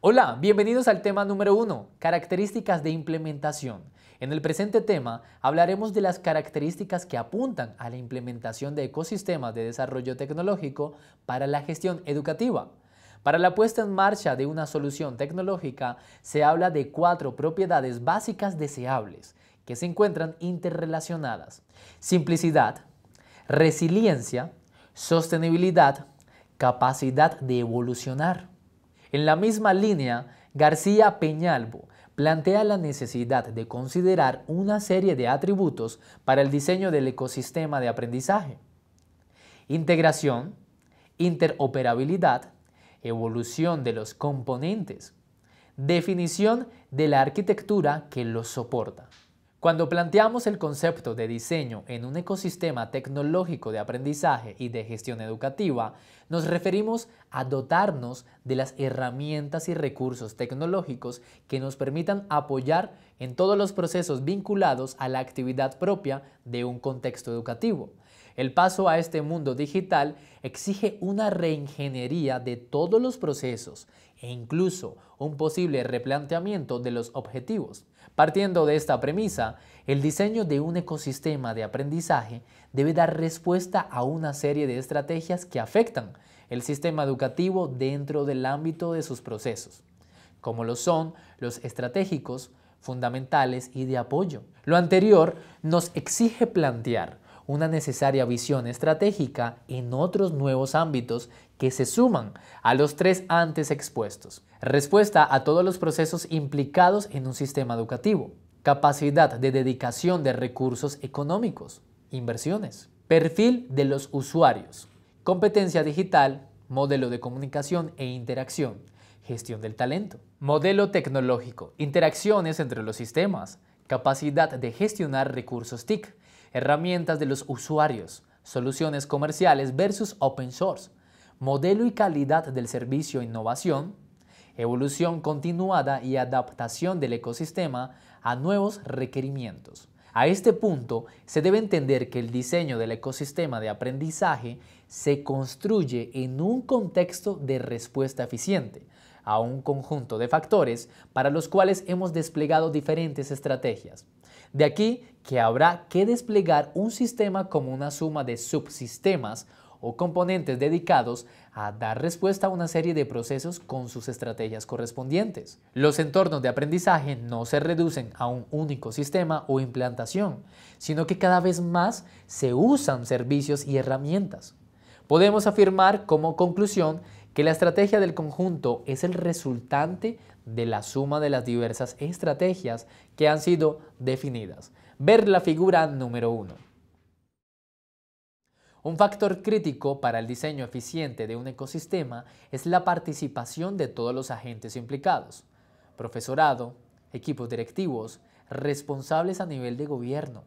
Hola, bienvenidos al tema número 1, características de implementación. En el presente tema hablaremos de las características que apuntan a la implementación de ecosistemas de desarrollo tecnológico para la gestión educativa. Para la puesta en marcha de una solución tecnológica se habla de cuatro propiedades básicas deseables que se encuentran interrelacionadas. Simplicidad, resiliencia, sostenibilidad, capacidad de evolucionar. En la misma línea, García Peñalvo plantea la necesidad de considerar una serie de atributos para el diseño del ecosistema de aprendizaje. Integración, interoperabilidad, evolución de los componentes, definición de la arquitectura que los soporta. Cuando planteamos el concepto de diseño en un ecosistema tecnológico de aprendizaje y de gestión educativa, nos referimos a dotarnos de las herramientas y recursos tecnológicos que nos permitan apoyar en todos los procesos vinculados a la actividad propia de un contexto educativo. El paso a este mundo digital exige una reingeniería de todos los procesos e incluso un posible replanteamiento de los objetivos. Partiendo de esta premisa, el diseño de un ecosistema de aprendizaje debe dar respuesta a una serie de estrategias que afectan el sistema educativo dentro del ámbito de sus procesos, como lo son los estratégicos, fundamentales y de apoyo. Lo anterior nos exige plantear una necesaria visión estratégica en otros nuevos ámbitos que se suman a los tres antes expuestos. Respuesta a todos los procesos implicados en un sistema educativo. Capacidad de dedicación de recursos económicos. Inversiones. Perfil de los usuarios. Competencia digital. Modelo de comunicación e interacción. Gestión del talento. Modelo tecnológico. Interacciones entre los sistemas. Capacidad de gestionar recursos TIC herramientas de los usuarios, soluciones comerciales versus open source, modelo y calidad del servicio, e innovación, evolución continuada y adaptación del ecosistema a nuevos requerimientos. A este punto, se debe entender que el diseño del ecosistema de aprendizaje se construye en un contexto de respuesta eficiente a un conjunto de factores para los cuales hemos desplegado diferentes estrategias. De aquí que habrá que desplegar un sistema como una suma de subsistemas o componentes dedicados a dar respuesta a una serie de procesos con sus estrategias correspondientes. Los entornos de aprendizaje no se reducen a un único sistema o implantación, sino que cada vez más se usan servicios y herramientas. Podemos afirmar como conclusión que la estrategia del conjunto es el resultante de la suma de las diversas estrategias que han sido definidas. Ver la figura número 1. Un factor crítico para el diseño eficiente de un ecosistema es la participación de todos los agentes implicados, profesorado, equipos directivos, responsables a nivel de gobierno,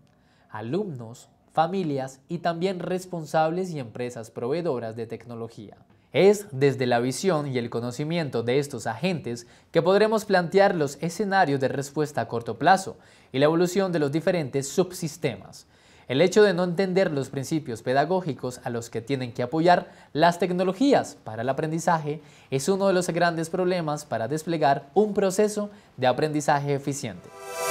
alumnos, familias y también responsables y empresas proveedoras de tecnología. Es desde la visión y el conocimiento de estos agentes que podremos plantear los escenarios de respuesta a corto plazo y la evolución de los diferentes subsistemas, el hecho de no entender los principios pedagógicos a los que tienen que apoyar las tecnologías para el aprendizaje es uno de los grandes problemas para desplegar un proceso de aprendizaje eficiente.